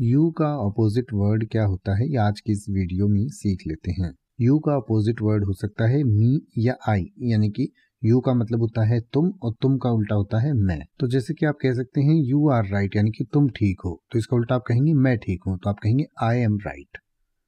you का opposite word क्या होता है ये आज की इस वीडियो में सीख लेते हैं यू का अपोजिट वर्ड हो सकता है मी या आई यानी कि यू का मतलब होता है तुम और तुम का उल्टा होता है मैं तो जैसे कि आप कह सकते हैं यू आर राइट यानी कि तुम ठीक हो तो इसका उल्टा आप कहेंगे मैं ठीक हूँ तो आप कहेंगे आई एम राइट